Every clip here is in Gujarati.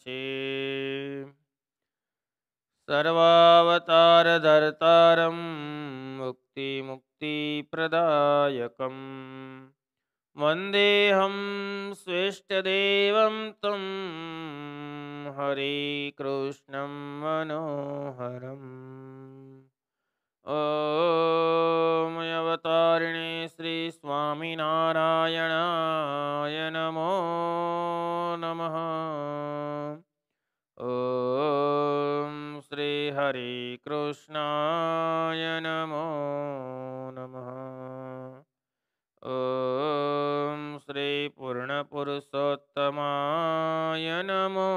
છે સર્વાવતાર ધરતારમ મુક્તિ મુક્તિ પ્રદાયકમ વંદેહમ શ્રેષ્ઠદેવમ તમ હરે કૃષ્ણ મનોહરમ અવતારિણી શ્રી સ્વામિનારાયણાય નમો નમઃ ઓમ શ્રી હરિ કૃષ્ણાય નમો નમઃ ઓમ શ્રી પૂર્ણ પુરુષોત્તમાય નમો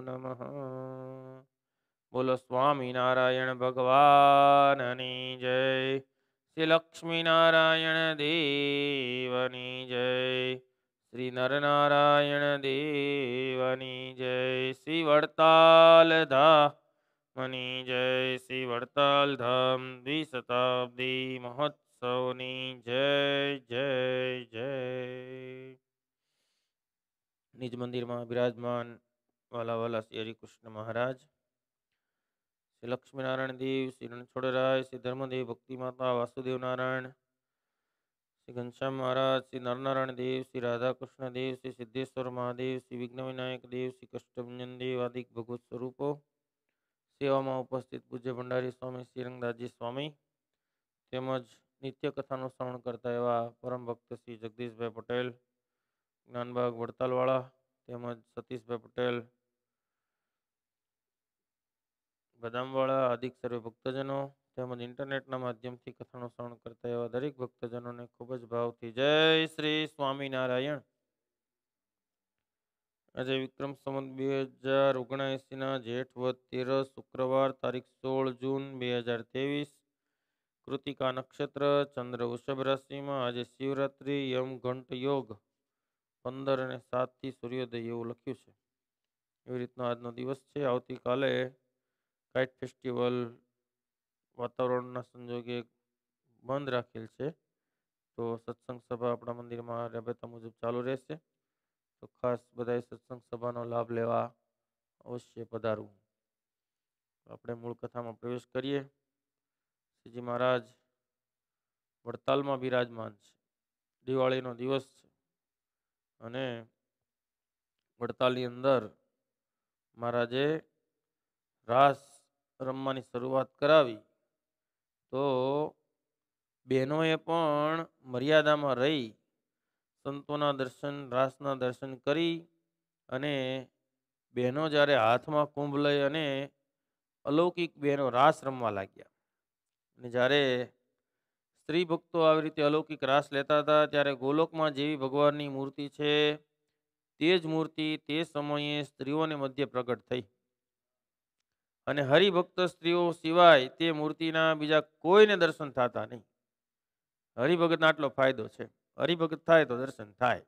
નમઃ બોલો સ્વામિનારાયણ ભગવાનની જય શ્રી લક્ષ્મીનારાયણ દેવની જય શ્રી નરનારાયણ દેવની જય શ્રી વડતાલ ધામની જય શ્રી વડતાલ ધામ દ્વિશતાબ્દી મહોત્સવની જય જય જય નિજ મંદિરમાં બિરાજમાન વાલા વાલા શ્રી હરિકૃષ્ણ મહારાજ શ્રી લક્ષ્મીનારાયણ દેવ શ્રી રણછોડરાય શ્રી ધર્મદેવ ભક્તિ માતા વાસુદેવ નારાયણ શ્રી ઘનશ્યામ મહારાજ શ્રી નરનારાયણ દેવ શ્રી રાધાકૃષ્ણ દેવ શ્રી સિદ્ધેશ્વર મહાદેવ શ્રી વિઘ્ન વિનાયક દેવ શ્રી કષ્ટભંજન દેવ આદિક ભગવત સ્વરૂપો સેવામાં ઉપસ્થિત પૂજ્ય ભંડારી સ્વામી શ્રીરંગદાસજી સ્વામી તેમજ નિત્ય કથાનું શ્રવણ કરતા એવા પરમ ભક્ત શ્રી જગદીશભાઈ પટેલ જ્ઞાનબાગ વડતાલવાળા તેમજ સતીશભાઈ પટેલ બદામવાળા અધિક સર્વે ભક્તજનો તેમજ ઇન્ટરનેટના માધ્યમથી કથાનો શ્રવણ કરતા એવા દરેક ભક્તજનોને ખૂબ જ ભાવથી જય શ્રી સ્વામિનારાયણ આજે વિક્રમ સંવત બે હજાર ઓગણએંસીના જેઠ વધ તેર શુક્રવાર તારીખ સોળ જૂન બે હજાર ત્રેવીસ કૃતિકા નક્ષત્ર ચંદ્ર વૃષભ રાશિમાં આજે શિવરાત્રિ યમ ઘંટ યોગ પંદર અને સાતથી સૂર્યોદય એવું લખ્યું છે એવી રીતનો આજનો દિવસ છે આવતીકાલે કાઇટ ફેસ્ટિવલ વાતાવરણના સંજોગે બંધ રાખેલ છે તો સત્સંગ સભા આપણા મંદિરમાં રાબેતા મુજબ ચાલુ રહેશે તો ખાસ બધાએ સત્સંગ સભાનો લાભ લેવા અવશ્ય પધારવું આપણે મૂળ કથામાં પ્રવેશ કરીએ શ્રીજી મહારાજ વડતાલમાં બિરાજમાન છે દિવાળીનો દિવસ છે અને વડતાલની અંદર મહારાજે રાસ રમવાની શરૂઆત કરાવી તો બહેનોએ પણ મર્યાદામાં રહી સંતોના દર્શન રાસના દર્શન કરી અને બહેનો જ્યારે હાથમાં કુંભ લઈ અને અલૌકિક બહેનો રાસ રમવા લાગ્યા અને જ્યારે સ્ત્રી ભક્તો આવી રીતે અલૌકિક રાસ લેતા હતા ત્યારે ગોલોકમાં જેવી ભગવાનની મૂર્તિ છે તે જ મૂર્તિ તે સમયે સ્ત્રીઓને મધ્ય પ્રગટ થઈ અને હરિભક્ત સ્ત્રીઓ સિવાય તે મૂર્તિના બીજા કોઈને દર્શન થતા નહીં હરિભગતનો આટલો ફાયદો છે હરિભગત થાય તો દર્શન થાય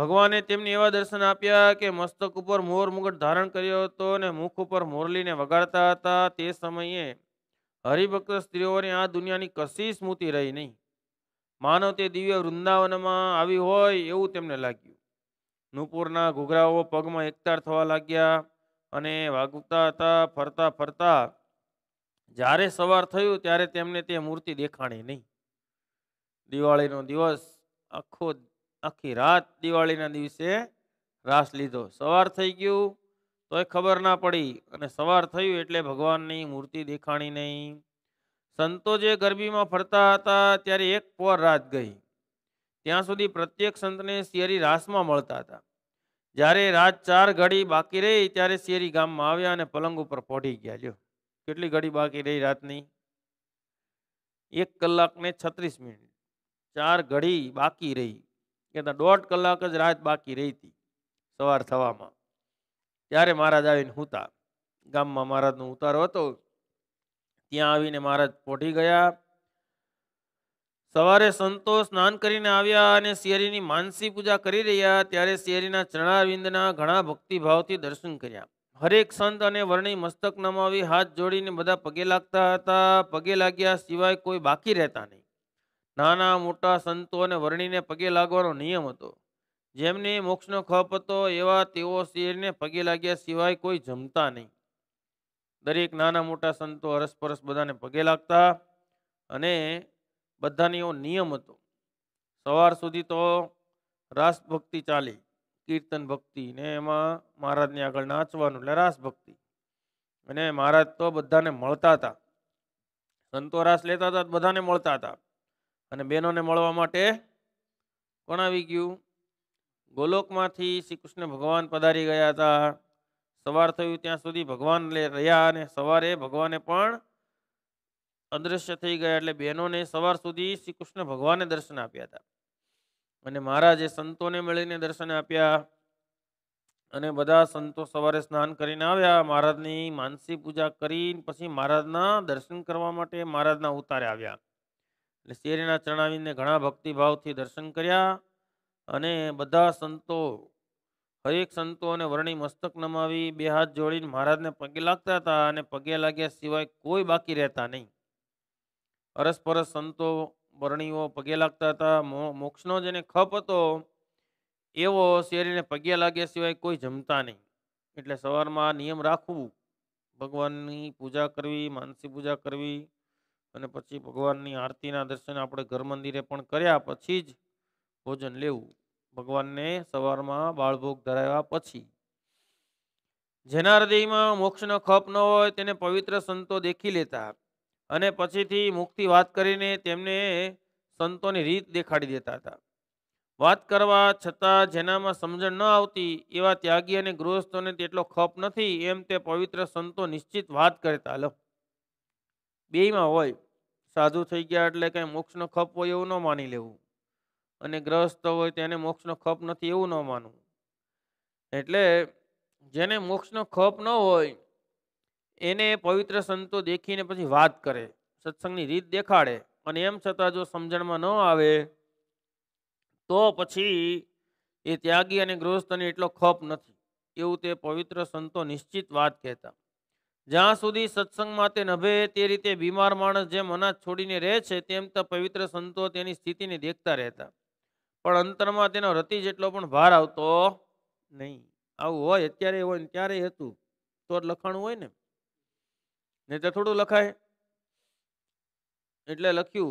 ભગવાને તેમને એવા દર્શન આપ્યા કે મસ્તક ઉપર મોર મુગટ ધારણ કર્યો હતો અને મુખ ઉપર મોરલીને વગાડતા હતા તે સમયે હરિભક્ત સ્ત્રીઓની આ દુનિયાની કશી સ્મૃતિ રહી નહીં માનો તે દિવ્ય વૃંદાવનમાં આવી હોય એવું તેમને લાગ્યું નુપુરના ઘૂઘરાઓ પગમાં એકતાર થવા લાગ્યા અને વાગતા હતા ફરતા ફરતા જ્યારે સવાર થયું ત્યારે તેમને તે મૂર્તિ દેખાણી નહીં દિવાળીનો દિવસ આખો આખી રાત દિવાળીના દિવસે રાસ લીધો સવાર થઈ ગયું તોય ખબર ના પડી અને સવાર થયું એટલે ભગવાનની મૂર્તિ દેખાણી નહીં સંતો જે ગરબીમાં ફરતા હતા ત્યારે એક પોર રાત ગઈ ત્યાં સુધી પ્રત્યેક સંતને શિયરી રાસમાં મળતા હતા જ્યારે રાત ચાર ઘડી બાકી રહી ત્યારે શેરી ગામમાં આવ્યા અને પલંગ ઉપર પોઢી ગયા જો કેટલી ઘડી બાકી રહી રાતની એક કલાક ને છત્રીસ મિનિટ ચાર ઘડી બાકી રહી કહેતા દોઢ કલાક જ રાત બાકી રહી હતી સવાર થવામાં ત્યારે મહારાજ આવીને હુતા ગામમાં મહારાજનો ઉતારો હતો ત્યાં આવીને મહારાજ પોઢી ગયા સવારે સંતો સ્નાન કરીને આવ્યા અને શિયરીની માનસી પૂજા કરી રહ્યા ત્યારે શિયરીના ચરણાવિંદના ઘણા ભક્તિભાવથી દર્શન કર્યા હરેક સંત અને વર્ણી મસ્તક નમાવી હાથ જોડીને બધા પગે લાગતા હતા પગે લાગ્યા સિવાય કોઈ બાકી રહેતા નહીં નાના મોટા સંતો અને વર્ણીને પગે લાગવાનો નિયમ હતો જેમને મોક્ષનો ખપ હતો એવા તેઓ શિયરીને પગે લાગ્યા સિવાય કોઈ જમતા નહીં દરેક નાના મોટા સંતો અરસપરસ બધાને પગે લાગતા અને બધાને એવો નિયમ હતો સવાર સુધી તો રાસ ભક્તિ ચાલી કીર્તન ભક્તિ ને એમાં મહારાજને આગળ નાચવાનું એટલે રાસભક્તિ અને મહારાજ તો બધાને મળતા હતા સંતો રાસ લેતા હતા બધાને મળતા હતા અને બહેનોને મળવા માટે કોણ આવી ગયું ગોલોકમાંથી શ્રી કૃષ્ણ ભગવાન પધારી ગયા હતા સવાર થયું ત્યાં સુધી ભગવાન રહ્યા અને સવારે ભગવાને પણ અદૃશ્ય થઈ ગયા એટલે બહેનોને સવાર સુધી શ્રી કૃષ્ણ ભગવાનને દર્શન આપ્યા હતા અને મહારાજે સંતોને મળીને દર્શન આપ્યા અને બધા સંતો સવારે સ્નાન કરીને આવ્યા મહારાજની માનસી પૂજા કરીને પછી મહારાજના દર્શન કરવા માટે મહારાજના ઉતારે આવ્યા એટલે શેરીના ચણાવીને ઘણા ભક્તિભાવથી દર્શન કર્યા અને બધા સંતો હરેક સંતો અને વર્ણી મસ્તક નમાવી બે હાથ જોડીને મહારાજને પગે લાગતા હતા અને પગે લાગ્યા સિવાય કોઈ બાકી રહેતા નહીં અરસપરસ સંતો વર્ણીઓ પગે લાગતા હતા મોક્ષનો જેને ખપ હતો એવો શેરીને પગે લાગ્યા સિવાય કોઈ જમતા નહીં એટલે સવારમાં નિયમ રાખવું ભગવાનની પૂજા કરવી માનસી પૂજા કરવી અને પછી ભગવાનની આરતીના દર્શન આપણે ઘર મંદિરે પણ કર્યા પછી જ ભોજન લેવું ભગવાનને સવારમાં બાળભોગ ધરાવ્યા પછી જેના હૃદયમાં મોક્ષનો ખપ ન હોય તેને પવિત્ર સંતો દેખી લેતા અને પછીથી મુક્તિ વાત કરીને તેમને સંતોની રીત દેખાડી દેતા હતા વાત કરવા છતાં જેનામાં સમજણ ન આવતી એવા ત્યાગી અને ગૃહસ્થોને તેટલો ખપ નથી એમ તે પવિત્ર સંતો નિશ્ચિત વાત કરતા લો બેયમાં હોય સાધુ થઈ ગયા એટલે કંઈ મોક્ષનો ખપ હોય એવું ન માની લેવું અને ગ્રહસ્થ હોય તેને મોક્ષનો ખપ નથી એવું ન માનવું એટલે જેને મોક્ષનો ખપ ન હોય એને પવિત્ર સંતો દેખીને પછી વાત કરે સત્સંગની રીત દેખાડે અને એમ છતાં જો સમજણમાં ન આવે તો પછી એ ત્યાગી અને ગૃહસ્થને એટલો ખપ નથી એવું તે પવિત્ર સંતો નિશ્ચિત વાત કહેતા જ્યાં સુધી સત્સંગમાં તે નભે તે રીતે બીમાર માણસ જેમ અનાજ છોડીને રહે છે તેમ તો પવિત્ર સંતો તેની સ્થિતિને દેખતા રહેતા પણ અંતરમાં તેનો રતિ જેટલો પણ ભાર આવતો નહીં આવું હોય અત્યારે હોય ત્યારે હતું તો લખાણું હોય ને ને તે થોડું લખાય એટલે લખ્યું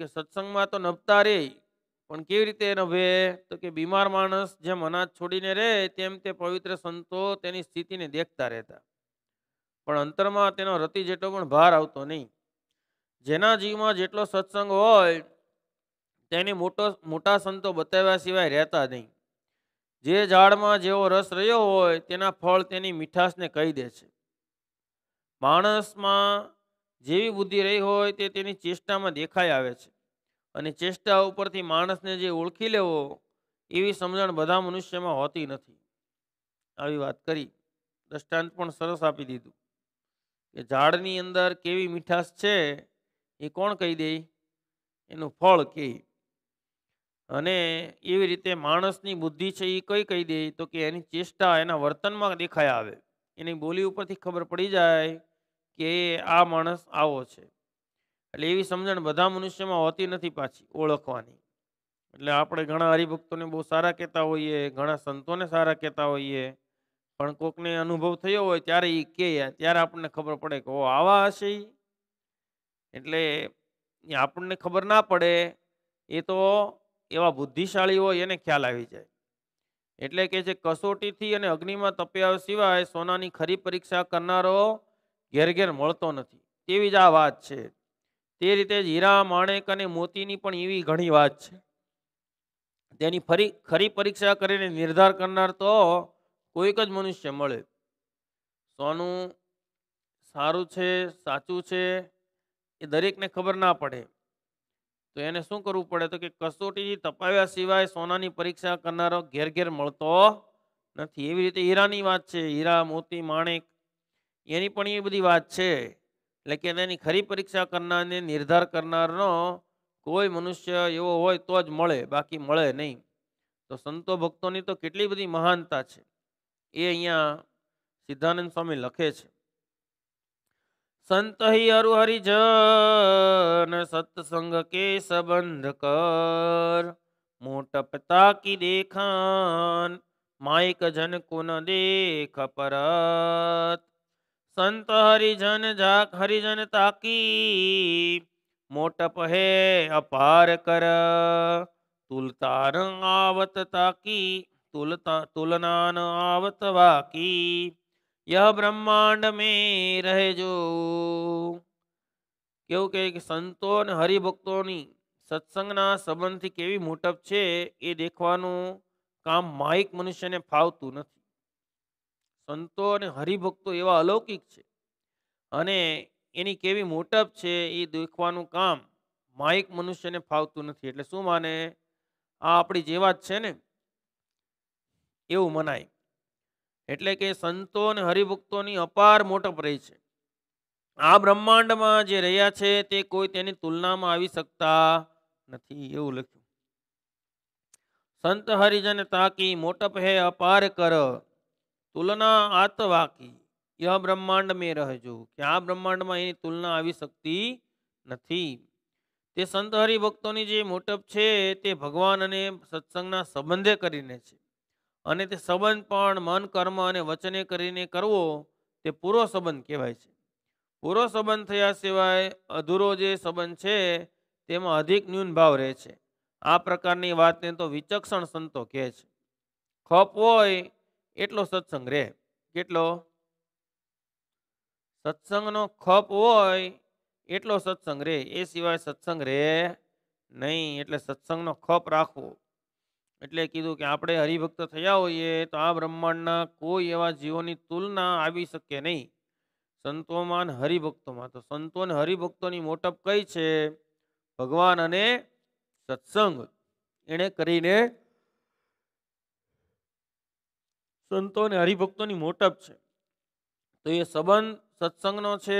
કે સત્સંગમાં તો નભતા રે પણ કેવી રીતે નભે તો કે બીમાર માણસ જેમ અનાજ છોડીને રહે તેમ તે પવિત્ર સંતો તેની સ્થિતિને દેખતા રહેતા પણ અંતરમાં તેનો રતિ જેટલો પણ ભાર આવતો નહીં જેના જીવમાં જેટલો સત્સંગ હોય તેની મોટો મોટા સંતો બતાવ્યા સિવાય રહેતા નહીં જે ઝાડમાં જેવો રસ રહ્યો હોય તેના ફળ તેની મીઠાશને કહી દે છે માણસમાં જેવી બુદ્ધિ રહી હોય તે તેની ચેષ્ટામાં દેખાઈ આવે છે અને ચેષ્ટા ઉપરથી માણસને જે ઓળખી લેવો એવી સમજણ બધા મનુષ્યમાં હોતી નથી આવી વાત કરી દ્રષ્ટાંત પણ સરસ આપી દીધું કે ઝાડની અંદર કેવી મીઠાશ છે એ કોણ કહી દે એનું ફળ કે અને એવી રીતે માણસની બુદ્ધિ છે એ કઈ કહી દે તો કે એની ચેષ્ટા એના વર્તનમાં દેખાય આવે એની બોલી ઉપરથી ખબર પડી જાય કે આ માણસ આવો છે એટલે એવી સમજણ બધા મનુષ્યમાં હોતી નથી પાછી ઓળખવાની એટલે આપણે ઘણા હરિભક્તોને બહુ સારા કહેતા હોઈએ ઘણા સંતોને સારા કહેતા હોઈએ પણ કોકને અનુભવ થયો હોય ત્યારે એ કે ત્યારે આપણને ખબર પડે કે ઓ આવા હશે એટલે આપણને ખબર ના પડે એ તો એવા બુદ્ધિશાળી હોય એને ખ્યાલ આવી જાય એટલે કે જે કસોટીથી અને અગ્નિમાં તપ્યા સિવાય સોનાની ખરી પરીક્ષા કરનારો ઘેર ઘેર મળતો નથી તેવી જ આ વાત છે તે રીતે જ હીરા માણેક અને મોતીની પણ એવી ઘણી વાત છે તેની ફરી ખરી પરીક્ષા કરીને નિર્ધાર કરનાર તો કોઈક જ મનુષ્ય મળે સોનું સારું છે સાચું છે એ દરેકને ખબર ના પડે તો એને શું કરવું પડે તો કે કસોટીથી તપાવ્યા સિવાય સોનાની પરીક્ષા કરનારો ઘેર ઘેર મળતો નથી એવી રીતે હીરાની વાત છે હીરા મોતી માણેક એની પણ એ બધી વાત છે એટલે કે એની ખરી પરીક્ષા કરનારને નિર્ધાર કરનારનો કોઈ મનુષ્ય એવો હોય તો જ મળે બાકી મળે નહીં તો સંતો ભક્તોની તો કેટલી બધી મહાનતા છે એ અહીંયા સિદ્ધાનંદ સ્વામી લખે છે સંત હિ હરુહરિજન સત્સંગ કે સંબંધ કર મોટપતા કી દેખાન માઇક જન કુન દેખ પરત संत हरिजन जाग हरिजन ताकी मोटप है अपार कर तुलतान आवत ताकी तुलता तुलनान आवत वाकी यह ब्रह्मांड में रहे जो क्योंकि संतो सत्संग ना संबंधी केवी मोटप छे ये देखवानो काम माइक मनुष्य ने फावतु નથી સંતો અને હરિભક્તો એવા અલૌકિક છે અને એની કેવી મોટપ છે એ દેખવાનું કામ માઇક મનુષ્યને ફાવતું નથી એટલે શું માને આ આપણી જેવા જ છે ને એવું મનાય એટલે કે સંતો અને હરિભક્તોની અપાર મોટપ રહી છે આ બ્રહ્માંડમાં જે રહ્યા છે તે કોઈ તેની તુલનામાં આવી શકતા નથી એવું લખ્યું સંત હરિજન તાકી મોટપ હે અપાર કર તુલના આતવાકી યહ બ્રહ્માંડ મેં રહેજો કે આ બ્રહ્માંડમાં એની તુલના આવી શકતી નથી તે સંત હરિભક્તોની જે મોટપ છે તે ભગવાન અને સત્સંગના સંબંધે કરીને છે અને તે સંબંધ પણ મન કર્મ અને વચને કરીને કરવો તે પૂરો સંબંધ કહેવાય છે પૂરો સંબંધ થયા સિવાય અધૂરો જે સંબંધ છે તેમાં અધિક ન્યૂન ભાવ રહે છે આ પ્રકારની વાતને તો વિચક્ષણ સંતો કહે છે ખપ હોય એટલો સત્સંગ રહે કેટલો સત્સંગનો ખપ હોય એટલો સત્સંગ રહે એ સિવાય સત્સંગ રહે નહીં એટલે સત્સંગનો ખપ રાખવો એટલે કીધું કે આપણે હરિભક્ત થયા હોઈએ તો આ બ્રહ્માંડના કોઈ એવા જીવોની તુલના આવી શકે નહીં સંતોમાં હરિભક્તોમાં તો સંતો અને હરિભક્તોની મોટપ કઈ છે ભગવાન અને સત્સંગ એણે કરીને સંતો અને હરિભક્તોની મોટપ છે તો એ સંબંધ સત્સંગનો છે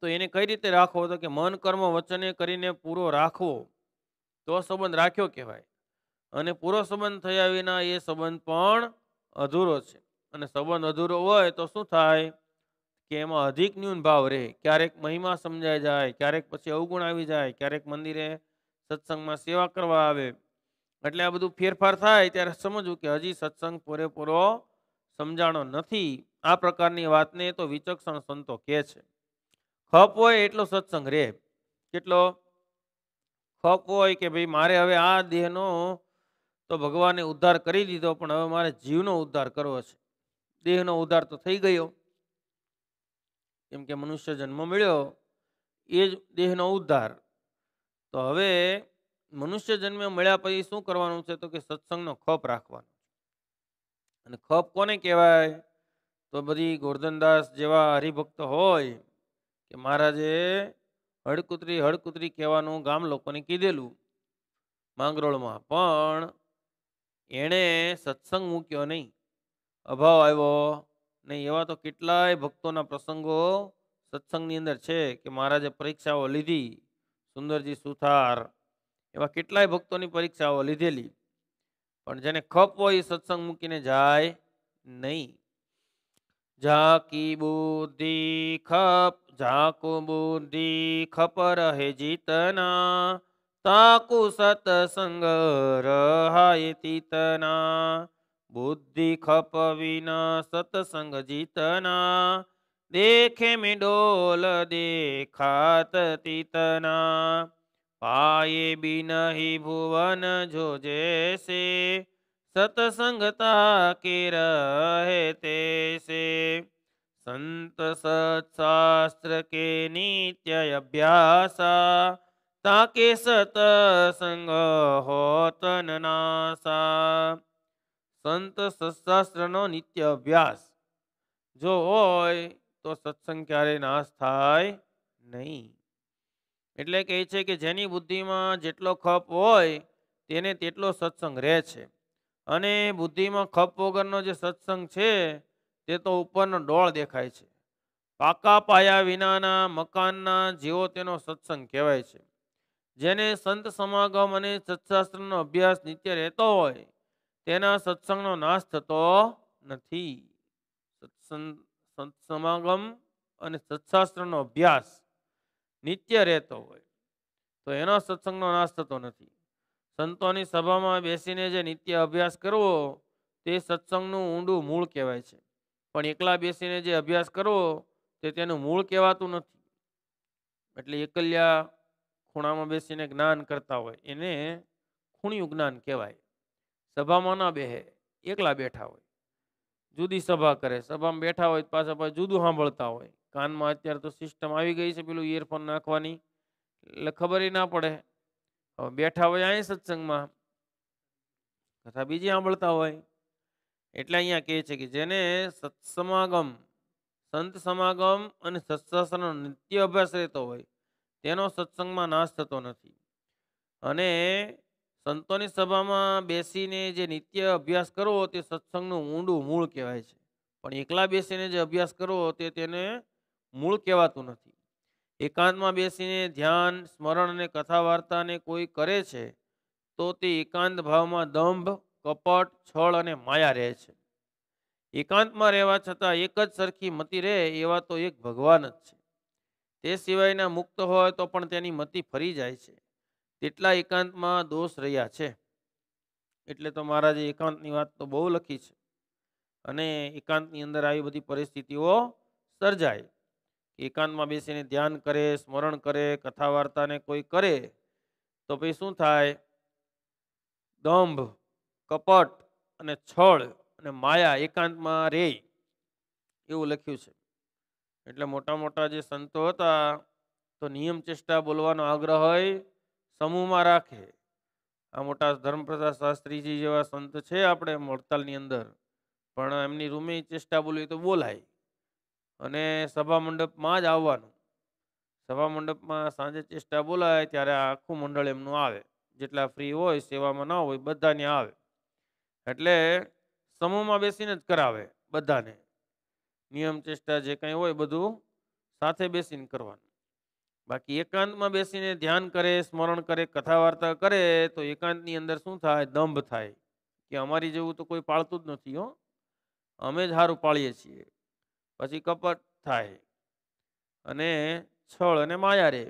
તો એને કઈ રીતે રાખવો તો કે મન કર્મ વચને કરીને પૂરો રાખવો તો સંબંધ રાખ્યો કહેવાય અને પૂરો સંબંધ થયા વિના એ સંબંધ પણ અધૂરો છે અને સંબંધ અધૂરો હોય તો શું થાય કે એમાં અધિક ન્યૂન ભાવ રહે ક્યારેક મહિમા સમજાઈ જાય ક્યારેક પછી અવગુણ આવી જાય ક્યારેક મંદિરે સત્સંગમાં સેવા કરવા આવે એટલે આ બધું ફેરફાર થાય ત્યારે સમજવું કે હજી સત્સંગ પૂરેપૂરો સમજાણો નથી આ પ્રકારની વાતને તો વિચક્ષણ સંતો કહે છે ખપ હોય એટલો સત્સંગ રે કેટલો ખપ હોય કે ભાઈ મારે હવે આ દેહનો તો ભગવાને ઉદ્ધાર કરી દીધો પણ હવે મારે જીવનો ઉદ્ધાર કરવો છે દેહનો ઉદ્ધાર તો થઈ ગયો કેમ કે મનુષ્ય જન્મ મળ્યો એ જ દેહનો ઉદ્ધાર તો હવે મનુષ્ય જન્મે મળ્યા પછી શું કરવાનું છે તો કે સત્સંગનો ખપ રાખવાનો અને ખપ કોને કહેવાય તો બધી ગોરધનદાસ જેવા હરિભક્ત હોય કે મહારાજે હડકુતરી હડકુતરી કહેવાનું ગામ લોકોને કીધેલું માંગરોળમાં પણ એણે સત્સંગ મૂક્યો નહીં અભાવ આવ્યો નહીં એવા તો કેટલાય ભક્તોના પ્રસંગો સત્સંગની અંદર છે કે મહારાજે પરીક્ષાઓ લીધી સુંદરજી સુથાર એવા કેટલાય ભક્તોની પરીક્ષાઓ લીધેલી પણ જેને ખપ હોય સત્સંગ મૂકીને જાય નહીં ઝાકી બુદ્ધિ ખપ ઝાકુ બુદ્ધિ ખપ રહે જીતના તાકુ સતસંગ રહાય તીતના બુદ્ધિ ખપ વિના સતસંગ જીતના દેખે મિડોલ દેખાત તીતના पाए बिना ही भुवन जो जैसे सतसंगता के रहते से संत सत्शास्त्र के नित्य अभ्यासा ताके सतसंग संग होतन नासा संत सत्शास्त्र सत्शास्त्रનો નિત્ય અભ્યાસ જો હોય તો સત્સંગ ક્યારે नाश થાય नहीं એટલે કહે છે કે જેની બુદ્ધિમાં જેટલો ખપ હોય તેને તેટલો સત્સંગ રહે છે અને બુદ્ધિમાં ખપ વગરનો જે સત્સંગ છે તે તો ઉપરનો ડોળ દેખાય છે પાકા પાયા વિનાના મકાનના જેવો તેનો સત્સંગ કહેવાય છે જેને સંત સમાગમ અને સત્શાસ્ત્રનો અભ્યાસ નિત્ય રહેતો હોય તેના સત્સંગનો નાશ થતો નથી સત્સંગ સંત સમાગમ અને સત્શાસ્ત્રનો અભ્યાસ નિત્ય રહેતો હોય તો એનો સત્સંગનો નાશ થતો નથી સંતોની સભામાં બેસીને જે નિત્ય અભ્યાસ કરવો તે સત્સંગનું ઊંડું મૂળ કહેવાય છે પણ એકલા બેસીને જે અભ્યાસ કરવો તે તેનું મૂળ કહેવાતું નથી એટલે એકલ્યા ખૂણામાં બેસીને જ્ઞાન કરતા હોય એને ખૂણિયું જ્ઞાન કહેવાય સભામાં ના બેહે એકલા બેઠા હોય જુદી સભા કરે સભામાં બેઠા હોય પાછા પાછા જુદું સાંભળતા હોય કાનમાં અત્યારે તો સિસ્ટમ આવી ગઈ છે પેલું ઇયરફોન નાખવાની એટલે ખબર ના પડે બેઠા હોય અહીં સત્સંગમાં કથા બીજી સાંભળતા હોય એટલે અહીંયા કહે છે કે જેને સત્સમાગમ સંત સમાગમ અને સત્શાસ્ત્રનો નિત્ય અભ્યાસ રહેતો હોય તેનો સત્સંગમાં નાશ થતો નથી અને સંતોની સભામાં બેસીને જે નિત્ય અભ્યાસ કરવો તે સત્સંગનું ઊંડું મૂળ કહેવાય છે પણ એકલા બેસીને જે અભ્યાસ કરવો તે તેને મૂળ કહેવાતું નથી એકાંતમાં બેસીને ધ્યાન સ્મરણ અને કથા વાર્તાને કોઈ કરે છે તો તે એકાંત ભાવમાં દંભ કપટ છળ અને માયા રહે છે એકાંતમાં રહેવા છતાં એક જ સરખી મતી રહે એવા તો એક ભગવાન જ છે તે સિવાયના મુક્ત હોય તો પણ તેની મતી ફરી જાય છે તેટલા એકાંતમાં દોષ રહ્યા છે એટલે તો મહારાજે એકાંતની વાત તો બહુ લખી છે અને એકાંતની અંદર આવી બધી પરિસ્થિતિઓ સર્જાય એકાંતમાં બેસીને ધ્યાન કરે સ્મરણ કરે કથા વાર્તાને કોઈ કરે તો પછી શું થાય દંભ કપટ અને છળ અને માયા એકાંતમાં રે એવું લખ્યું છે એટલે મોટા મોટા જે સંતો હતા તો નિયમ ચેષ્ટા બોલવાનો આગ્રહ હોય સમૂહમાં રાખે આ મોટા ધર્મપ્રસાદ શાસ્ત્રીજી જેવા સંત છે આપણે મોડતાલની અંદર પણ એમની રૂમે ચેષ્ટા બોલવી તો બોલાય અને સભા મંડપમાં જ આવવાનું સભા મંડપમાં સાંજે ચેષ્ટા બોલાય ત્યારે આખું મંડળ એમનું આવે જેટલા ફ્રી હોય સેવામાં ન હોય બધાને આવે એટલે સમૂહમાં બેસીને જ કરાવે બધાને નિયમ ચેષ્ટા જે કંઈ હોય બધું સાથે બેસીને કરવાનું બાકી એકાંતમાં બેસીને ધ્યાન કરે સ્મરણ કરે કથા વાર્તા કરે તો એકાંતની અંદર શું થાય દંભ થાય કે અમારી જેવું તો કોઈ પાળતું જ નથી હો અમે જ સારું પાળીએ છીએ પછી કપટ થાય અને છળ અને માયા રહે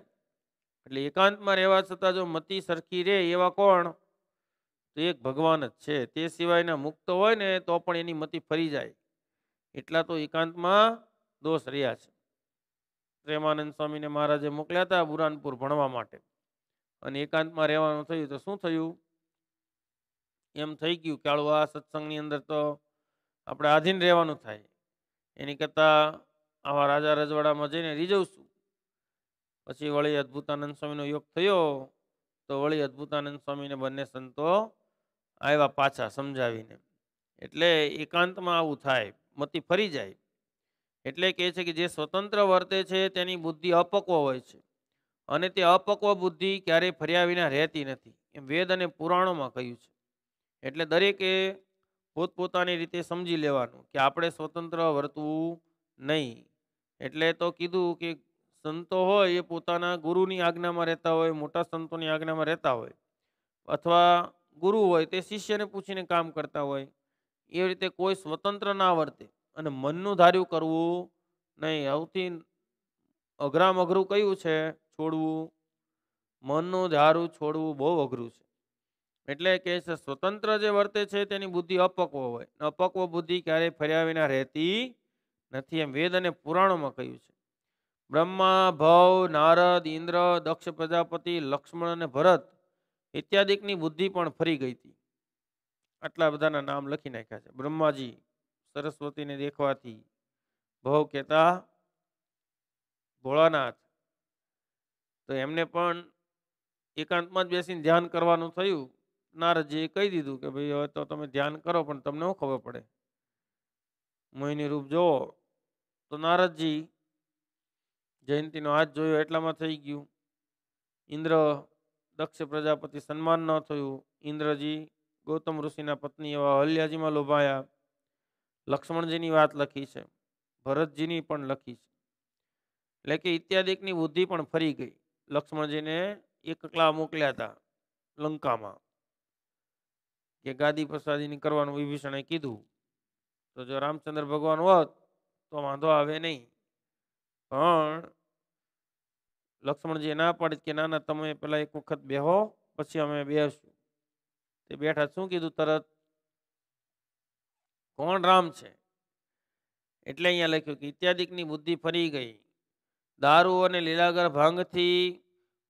એટલે એકાંતમાં રહેવા છતાં જો મતિ સરખી રે એવા કોણ તો એક ભગવાન જ છે તે સિવાયના મુક્ત હોય ને તો પણ એની મતિ ફરી જાય એટલા તો એકાંતમાં દોષ રહ્યા છે પ્રેમાનંદ સ્વામીને મહારાજે મોકલ્યા હતા બુરાનપુર ભણવા માટે અને એકાંતમાં રહેવાનું થયું તો શું થયું એમ થઈ ગયું કે આ સત્સંગની અંદર તો આપણે આધીન રહેવાનું થાય એની કરતાં આવા રાજા રજવાડામાં જઈને રીઝવશું પછી વળી અદ્ભુતાનંદ સ્વામીનો યોગ થયો તો વળી અદ્ભુતાનંદ સ્વામીને બંને સંતો આવ્યા પાછા સમજાવીને એટલે એકાંતમાં આવું થાય મતી ફરી જાય એટલે કહે છે કે જે સ્વતંત્ર વર્તે છે તેની બુદ્ધિ અપક્વ હોય છે અને તે અપક્વ બુદ્ધિ ક્યારેય ફર્યા વિના રહેતી નથી એમ વેદ અને પુરાણોમાં કહ્યું છે એટલે દરેકે પોતપોતાની રીતે સમજી લેવાનું કે આપણે સ્વતંત્ર વર્તવું નહીં એટલે તો કીધું કે સંતો હોય એ પોતાના ગુરુની આજ્ઞામાં રહેતા હોય મોટા સંતોની આજ્ઞામાં રહેતા હોય અથવા ગુરુ હોય તે શિષ્યને પૂછીને કામ કરતા હોય એ રીતે કોઈ સ્વતંત્ર ના વર્તે અને મનનું ધાર્યું કરવું નહીં સૌથી અઘરામ અઘરું કયું છે છોડવું મનનું ધારું છોડવું બહુ અઘરું છે એટલે કે સ્વતંત્ર જે વર્તે છે તેની બુદ્ધિ અપક્વ હોય અપક્વ બુદ્ધિ ક્યારેય ફર્યા વિના રહેતી નથી એમ વેદ અને પુરાણોમાં કહ્યું છે બ્રહ્મા ભવ નારદ ઇન્દ્ર દક્ષ પ્રજાપતિ લક્ષ્મણ અને ભરત ઇત્યાદિકની બુદ્ધિ પણ ફરી ગઈ હતી આટલા બધાના નામ લખી નાખ્યા છે બ્રહ્માજી સરસ્વતીને દેખવાથી ભવ કહેતા ભોળાનાથ તો એમને પણ એકાંતમાં જ બેસીને ધ્યાન કરવાનું થયું નારદજીએ કહી દીધું કે ભાઈ હવે તો તમે ધ્યાન કરો પણ તમને શું ખબર પડે મોહિની રૂપ જોવો તો નારદજી જયંતિનો હાથ જોયો એટલામાં થઈ ગયું ઇન્દ્ર દક્ષ પ્રજાપતિ સન્માન ન થયું ઇન્દ્રજી ગૌતમ ઋષિના પત્ની એવા અહલ્યાજીમાં લોભાયા લક્ષ્મણજીની વાત લખી છે ભરતજીની પણ લખી છે એટલે કે ઇત્યાદિકની બુદ્ધિ પણ ફરી ગઈ લક્ષ્મણજીને એકલા મોકલ્યા હતા લંકામાં કે ગાદી પ્રસાદીની કરવાનું વિભીષણે કીધું તો જો રામચંદ્ર ભગવાન હોત તો વાંધો આવે નહીં પણ લક્ષ્મણજી ના પાડી કે નાના તમે પેલા એક વખત બેહો પછી અમે બેસું તે બેઠા શું કીધું તરત કોણ રામ છે એટલે અહીંયા લખ્યું કે ઇત્યાદિકની બુદ્ધિ ફરી ગઈ દારૂ અને લીલાગર ભાંગથી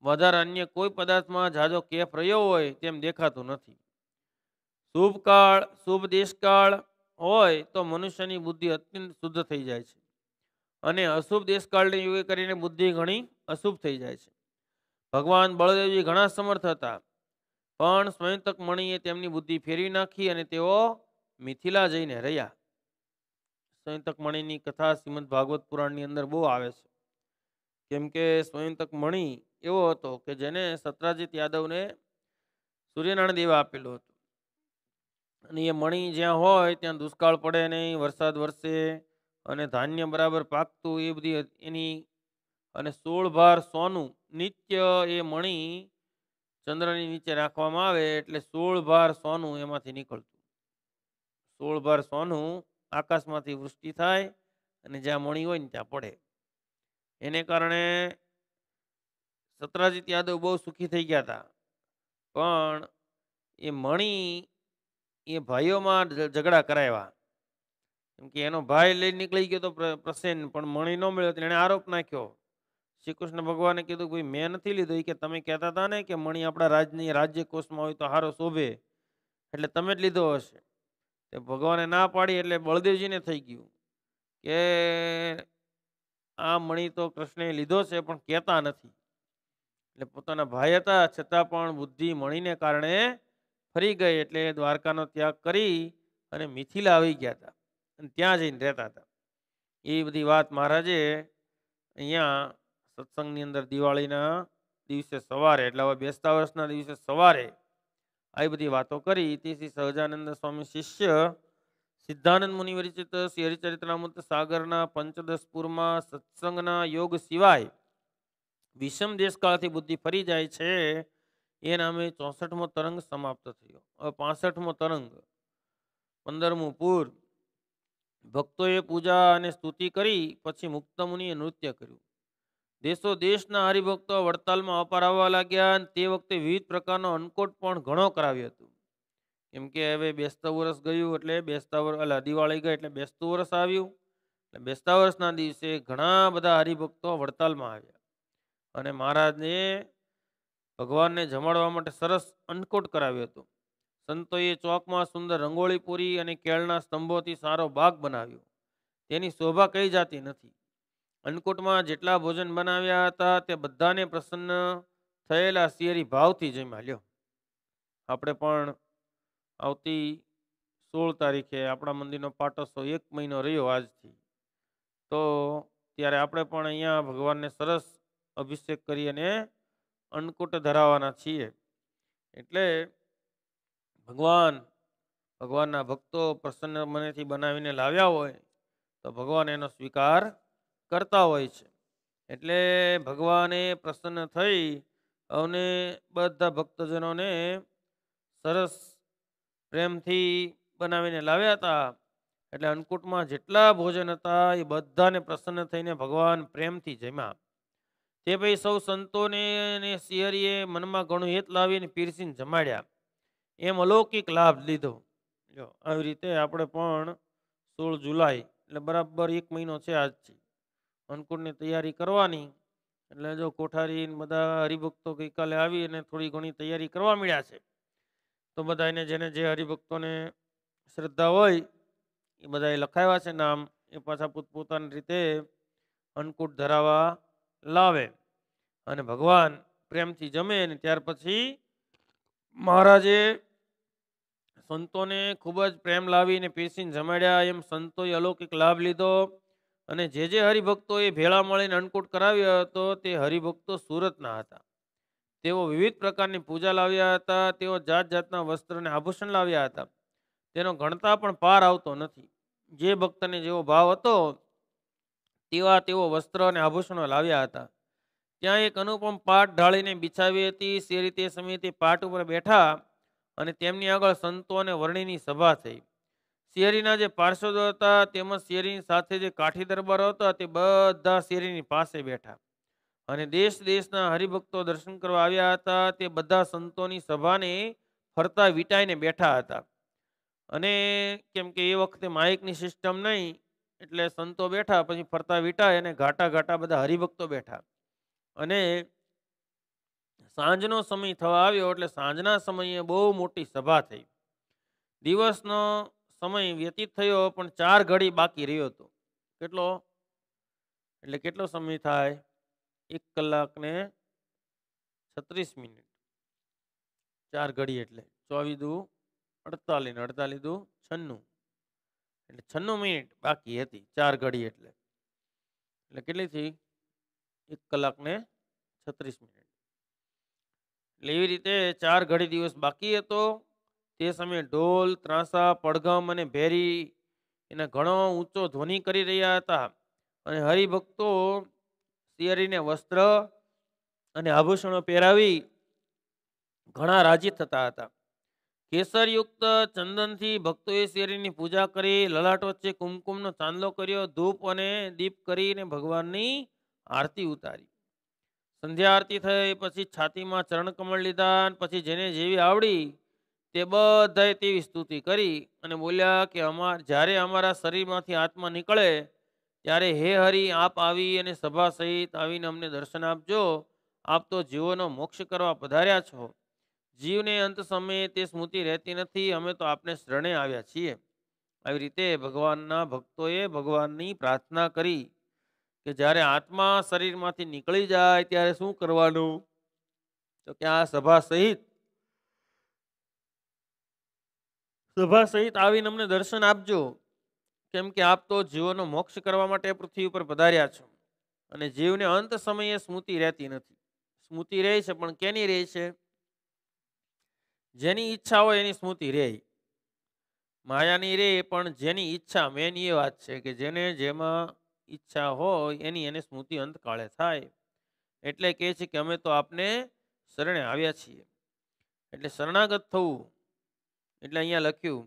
વધારે અન્ય કોઈ પદાર્થમાં ઝાઝો કેફ રહ્યો હોય તેમ દેખાતું નથી શુભ કાળ શુભ દેશકાળ હોય તો મનુષ્યની બુદ્ધિ અત્યંત શુદ્ધ થઈ જાય છે અને અશુભ દેશકાળને યોગે કરીને બુદ્ધિ ઘણી અશુભ થઈ જાય છે ભગવાન બળદેવજી ઘણા સમર્થ હતા પણ સ્વયંતક મણીએ તેમની બુદ્ધિ ફેરવી નાખી અને તેઓ મિથિલા જઈને રહ્યા સ્વયંતક મણીની કથા શ્રીમદ ભાગવત પુરાણની અંદર બહુ આવે છે કેમ કે સ્વયંતક મણી એવો હતો કે જેને સત્રાજીત યાદવને સૂર્યનારાયણ દેવ આપેલો હતો અને એ મણી જ્યાં હોય ત્યાં દુષ્કાળ પડે નહીં વરસાદ વરસે અને ધાન્ય બરાબર પાકતું એ બધી એની અને સોળ ભાર સોનું નિત્ય એ મણી ચંદ્રની નીચે રાખવામાં આવે એટલે સોળ ભાર સોનું એમાંથી નીકળતું સોળ ભાર સોનું આકાશમાંથી વૃષ્ટિ થાય અને જ્યાં મણી હોય ને ત્યાં પડે એને કારણે સતરાજીત યાદવ બહુ સુખી થઈ ગયા હતા પણ એ મણી એ ભાઈઓમાં ઝઘડા કરાવ્યા કેમ કે એનો ભાઈ લઈ નીકળી ગયો તો પ્રસેન પણ મણી ન મળ્યો એણે આરોપ નાખ્યો શ્રી કૃષ્ણ ભગવાને કીધું ભાઈ મેં નથી લીધું કે તમે કહેતા હતા ને કે મણી આપણા રાજની રાજ્ય કોષમાં હોય તો હારો શોભે એટલે તમે જ લીધો હશે તે ભગવાને ના પાડી એટલે બળદેવજીને થઈ ગયું કે આ મણી તો કૃષ્ણએ લીધો છે પણ કહેતા નથી એટલે પોતાના ભાઈ હતા છતાં પણ બુદ્ધિ મણીને કારણે ફરી ગઈ એટલે દ્વારકાનો ત્યાગ કરી અને મિથિલા આવી ગયા હતા અને ત્યાં જઈને રહેતા હતા એ બધી વાત મહારાજે અહીંયા સત્સંગની અંદર દિવાળીના દિવસે સવારે એટલે હવે બેસતા વર્ષના દિવસે સવારે આવી બધી વાતો કરી શ્રી સહજાનંદ સ્વામી શિષ્ય સિદ્ધાનંદ મુનિ વિરચિત શ્રી હરિચરિત્રામૃત સાગરના પંચદશપુરમાં સત્સંગના યોગ સિવાય વિષમ દેશકાળથી બુદ્ધિ ફરી જાય છે એ નામે ચોસઠમો તરંગ સમાપ્ત થયો હવે પાસઠમો તરંગ પંદરમું પૂર ભક્તોએ પૂજા અને સ્તુતિ કરી પછી મુક્તમુનિએ નૃત્ય કર્યું દેશો દેશના હરિભક્તો વડતાલમાં અપાર આવવા લાગ્યા અને તે વખતે વિવિધ પ્રકારનો અન્નકોટ પણ ઘણો કરાવ્યો હતો કેમ કે હવે બેસતા વરસ ગયું એટલે બેસતા વર્ષ અલા દિવાળી ગઈ એટલે બેસતું વર્ષ આવ્યું એટલે બેસતા વર્ષના દિવસે ઘણા બધા હરિભક્તો વડતાલમાં આવ્યા અને મહારાજને ભગવાનને જમાડવા માટે સરસ અન્નકૂટ કરાવ્યું હતું સંતોએ ચોકમાં સુંદર રંગોળી પૂરી અને કેળના સ્તંભોથી સારો ભાગ બનાવ્યો તેની શોભા કહી જાતી નથી અન્નકૂટમાં જેટલા ભોજન બનાવ્યા હતા તે બધાને પ્રસન્ન થયેલા શિયરી ભાવથી જમ્યા લ્યો આપણે પણ આવતી સોળ તારીખે આપણા મંદિરનો પાટોસો એક મહિનો રહ્યો આજથી તો ત્યારે આપણે પણ અહીંયા ભગવાનને સરસ અભિષેક કરી અને અન્નકૂટ ધરાવવાના છીએ એટલે ભગવાન ભગવાનના ભક્તો પ્રસન્ન મનેથી બનાવીને લાવ્યા હોય તો ભગવાન એનો સ્વીકાર કરતા હોય છે એટલે ભગવાને પ્રસન્ન થઈ અને બધા ભક્તજનોને સરસ પ્રેમથી બનાવીને લાવ્યા હતા એટલે અન્નકૂટમાં જેટલા ભોજન હતા એ બધાને પ્રસન્ન થઈને ભગવાન પ્રેમથી જમ્યા તે ભાઈ સૌ સંતોને અને શિયરીએ મનમાં ઘણું હેત લાવીને પીરસીને જમાડ્યા એમ અલૌકિક લાભ લીધો જો આવી રીતે આપણે પણ સોળ જુલાઈ એટલે બરાબર એક મહિનો છે આજથી અન્નકૂટની તૈયારી કરવાની એટલે જો કોઠારી બધા હરિભક્તો ગઈકાલે આવી અને થોડી ઘણી તૈયારી કરવા મળ્યા છે તો બધા એને જેને જે હરિભક્તોને શ્રદ્ધા હોય એ બધાએ એ લખાવ્યા છે નામ એ પાછા પોતપોતાની રીતે અન્નકૂટ ધરાવવા લાવે અને ભગવાન પ્રેમથી જમે અને ત્યાર પછી મહારાજે સંતોને ખૂબ જ પ્રેમ લાવીને પીસીને જમાડ્યા એમ સંતોએ અલૌકિક લાભ લીધો અને જે જે હરિભક્તોએ ભેળા મળીને અન્નકૂટ કરાવ્યો હતો તે હરિભક્તો સુરતના હતા તેઓ વિવિધ પ્રકારની પૂજા લાવ્યા હતા તેઓ જાત જાતના વસ્ત્ર અને આભૂષણ લાવ્યા હતા તેનો ગણતા પણ પાર આવતો નથી જે ભક્તને જેવો ભાવ હતો તેવા તેઓ વસ્ત્ર અને આભૂષણો લાવ્યા હતા ત્યાં એક અનુપમ પાટ ઢાળીને બિછાવી હતી તે રીતે સમિતિ પાટ ઉપર બેઠા અને તેમની આગળ સંતો અને વર્ણિની સભા થઈ શેરીના જે પાર્ષદો હતા તેમજ શેરીની સાથે જે કાઠી દરબારો હતા તે બધા શેરીની પાસે બેઠા અને દેશ દેશના હરિભક્તો દર્શન કરવા આવ્યા હતા તે બધા સંતોની સભાને ફરતા વીંટાઈને બેઠા હતા અને કેમ કે એ વખતે માઇકની સિસ્ટમ નહીં એટલે સંતો બેઠા પછી ફરતા વીટાય અને ઘાટા ઘાટા બધા હરિભક્તો બેઠા અને સાંજનો સમય થવા આવ્યો એટલે સાંજના સમયે બહુ મોટી સભા થઈ દિવસનો સમય વ્યતીત થયો પણ ચાર ઘડી બાકી રહ્યો હતો કેટલો એટલે કેટલો સમય થાય એક કલાકને છત્રીસ મિનિટ ચાર ઘડી એટલે ચોવી દુ અડતાલીસ ને અડતાલીસ દુ છન્નું એટલે છન્નું મિનિટ બાકી હતી ચાર ઘડી એટલે એટલે કેટલી થઈ એક કલાકને છત્રીસ મિનિટ એટલે એવી રીતે ચાર ઘડી દિવસ બાકી હતો તે સમયે ઢોલ ત્રાસા પડઘમ અને ભેરી એને ઘણો ઊંચો ધ્વનિ કરી રહ્યા હતા અને હરિભક્તો શિયરીને વસ્ત્ર અને આભૂષણો પહેરાવી ઘણા રાજી થતા હતા કેસરયુક્ત ચંદનથી ભક્તોએ શિયરીની પૂજા કરી લલાટ વચ્ચે કુમકુમનો ચાંદલો કર્યો ધૂપ અને દીપ કરીને ભગવાનની આરતી ઉતારી સંધ્યા આરતી થઈ પછી છાતીમાં ચરણ કમળ લીધા પછી જેને જેવી આવડી તે બધાએ તેવી સ્તુતિ કરી અને બોલ્યા કે અમાર જ્યારે અમારા શરીરમાંથી આત્મા નીકળે ત્યારે હે હરિ આપ આવી અને સભા સહિત આવીને અમને દર્શન આપજો આપ તો જીવોનો મોક્ષ કરવા પધાર્યા છો જીવને અંત સમયે તે સ્મૃતિ રહેતી નથી અમે તો આપને શરણે આવ્યા છીએ આવી રીતે ભગવાનના ભક્તોએ ભગવાનની પ્રાર્થના કરી કે જ્યારે આત્મા શરીરમાંથી નીકળી જાય ત્યારે શું કરવાનું તો કે આ સભા સહિત સભા સહિત આવીને અમને દર્શન આપજો કેમ કે આપ તો જીવોનો મોક્ષ કરવા માટે પૃથ્વી ઉપર પધાર્યા છો અને જીવને અંત સમયે સ્મૃતિ રહેતી નથી સ્મૃતિ રહે છે પણ કેની રહે છે જેની ઈચ્છા હોય એની સ્મૃતિ રહે માયાની રે પણ જેની ઈચ્છા મેન એ વાત છે કે જેને જેમાં ઈચ્છા હોય એની એને સ્મૃતિ અંત કાળે થાય એટલે કહે છે કે અમે તો આપને શરણે આવ્યા છીએ એટલે શરણાગત થવું એટલે અહીંયા લખ્યું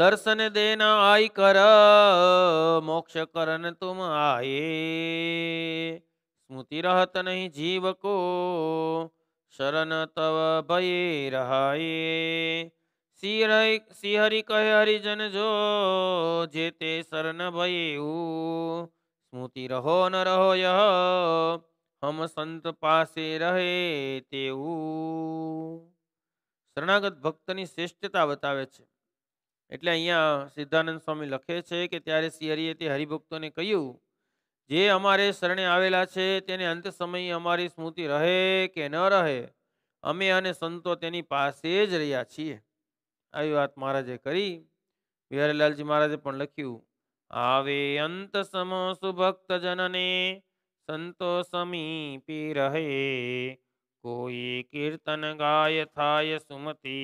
દર્શન દેના આય કર મોક્ષ કરન તુમ આયે સ્મૃતિ રહત નહીં જીવકો શરણ તવ ભયે રહાયે સિંહરી કહે હરિજન જો જે તે શરણ ભયું સ્મૃતિ રહો ન રહો યહ હમ સંત પાસે રહે તેવું શરણાગત ભક્તની શ્રેષ્ઠતા બતાવે છે એટલે અહીંયા સિદ્ધાનંદ સ્વામી લખે છે કે ત્યારે સિંહરીએ તે હરિભક્તોને કહ્યું જે અમારે શરણે આવેલા છે તેને અંત સમયે અમારી સ્મૃતિ રહે કે ન રહે અમે અને સંતો તેની પાસે જ રહ્યા છીએ આવી વાત મહારાજે કરી વિહારીલાલજી મહારાજે પણ લખ્યું આવે અંત સમ સુભક્ત જનને સંતો સમીપી રહે કોઈ કીર્તન ગાય થાય સુમતિ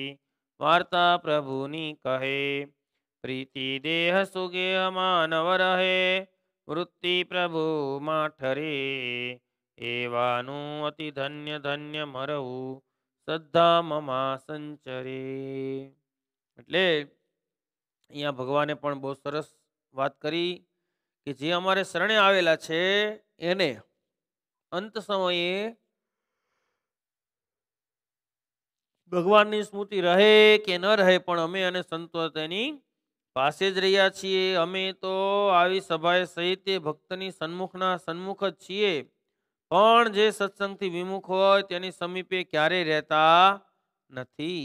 વાર્તા પ્રભુની કહે પ્રીતિ દેહ સુગેહ માનવ રહે વૃત્તિ પ્રભુ માઠરે એવાનું અતિ ધન્ય ધન્ય મરવું શ્રદ્ધા મમા સંચરે એટલે અહીંયા ભગવાને પણ બહુ સરસ વાત કરી કે જે અમારે શરણે આવેલા છે એને અંત સમયે ભગવાનની સ્મૃતિ રહે કે ન રહે પણ અમે અને સંતો તેની પાસે જ રહ્યા છીએ અમે તો આવી સભાએ સહિત ભક્તની સન્મુખના સન્મુખ જ છીએ પણ જે સત્સંગથી વિમુખ હોય તેની સમીપે ક્યારેય રહેતા નથી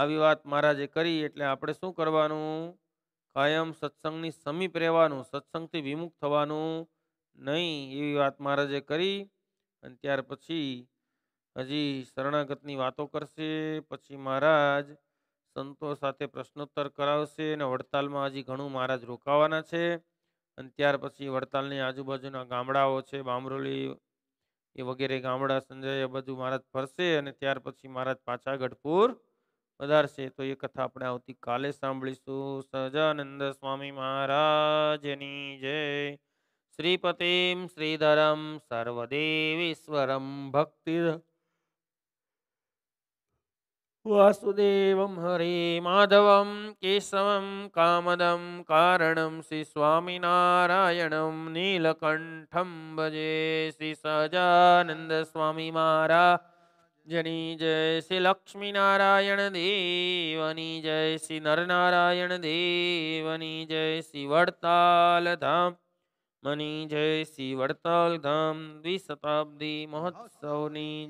આવી વાત મહારાજે કરી એટલે આપણે શું કરવાનું કાયમ સત્સંગની સમીપ રહેવાનું સત્સંગથી વિમુખ થવાનું નહીં એવી વાત મહારાજે કરી અને ત્યાર પછી હજી શરણાગતની વાતો કરશે પછી મહારાજ સંતો સાથે પ્રશ્નોત્તર કરાવશે અને વડતાલમાં હજી ઘણું મહારાજ રોકાવાના છે અને ત્યાર પછી વડતાલની આજુબાજુના ગામડાઓ છે બામરોલી એ વગેરે ગામડા સંજય એ બધું મહારાજ ફરશે અને ત્યાર પછી મહારાજ પાછા ગઢપુર પધારશે તો એ કથા આપણે આવતીકાલે સાંભળીશું સજાનંદ સ્વામી મહારાજની જય શ્રીપતિમ શ્રીધરમ સર્વદેવીશ્વરમ ભક્તિ વાસુદેવમ હરે માધવમ કેશવમ કામદમ કારણમ શ્રી સ્વામિનારાયણમ નીલકંઠમ ભજે શ્રી સજાનંદ સ્વામી મહારાજ જની જય શ્રી લક્ષ્મી નારાયણ દેવની જય શ્રી નરનારાયણ દેવની જય શ્રી વડતાલ ધામ મની જય શ્રી વડતાલ ધામ દ્વિશતાબ્દી મહોત્સવની